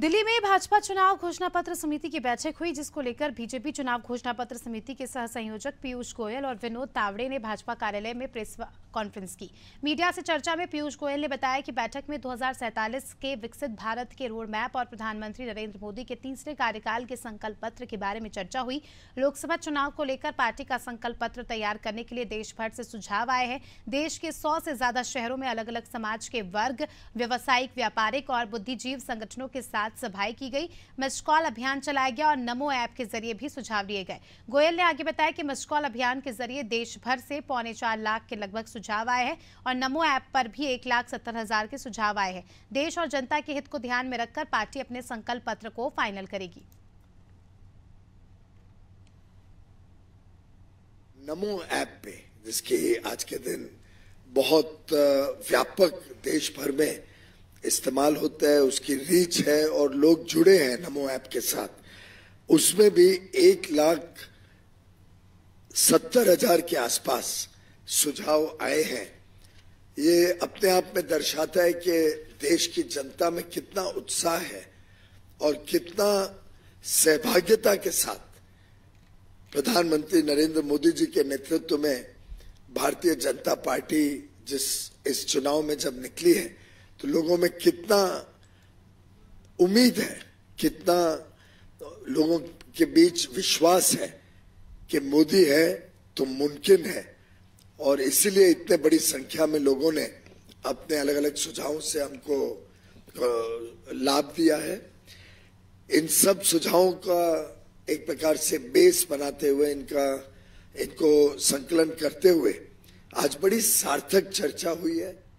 दिल्ली में भाजपा चुनाव घोषणा पत्र समिति की बैठक हुई जिसको लेकर बीजेपी चुनाव घोषणा पत्र समिति के सह संयोजक पीयूष गोयल और विनोद तावड़े ने भाजपा कार्यालय में प्रेस कॉन्फ्रेंस की मीडिया से चर्चा में पीयूष गोयल ने बताया कि बैठक में दो के विकसित भारत के रोड मैप और प्रधानमंत्री नरेंद्र मोदी के तीसरे कार्यकाल के संकल्प पत्र के बारे में चर्चा हुई लोकसभा चुनाव को लेकर पार्टी का संकल्प पत्र तैयार करने के लिए देश भर से सुझाव आए हैं देश के सौ से ज्यादा शहरों में अलग अलग समाज के वर्ग व्यवसायिक व्यापारिक और बुद्धिजीव संगठनों के साथ साथ सभाएं की गई मिस्ड कॉल अभियान चलाया गया और नमो ऐप के जरिए भी सुझाव लिए गए गोयल ने आगे बताया कि मिस्ड कॉल अभियान के जरिए देश भर से पौने चार लाख के लगभग सुझाव आए हैं और नमो ऐप पर भी एक लाख सत्तर हजार के सुझाव आए हैं देश और जनता के हित को ध्यान में रखकर पार्टी अपने संकल्प पत्र को फाइनल करेगी नमो ऐप पे जिसकी आज के दिन बहुत व्यापक देश भर में इस्तेमाल होता है उसकी रीच है और लोग जुड़े हैं नमो ऐप के साथ उसमें भी एक लाख सत्तर हजार के आसपास सुझाव आए हैं ये अपने आप में दर्शाता है कि देश की जनता में कितना उत्साह है और कितना सहभाग्यता के साथ प्रधानमंत्री नरेंद्र मोदी जी के नेतृत्व में भारतीय जनता पार्टी जिस इस चुनाव में जब निकली है तो लोगों में कितना उम्मीद है कितना लोगों के बीच विश्वास है कि मोदी है तो मुमकिन है और इसीलिए इतने बड़ी संख्या में लोगों ने अपने अलग अलग सुझावों से हमको लाभ दिया है इन सब सुझावों का एक प्रकार से बेस बनाते हुए इनका इनको संकलन करते हुए आज बड़ी सार्थक चर्चा हुई है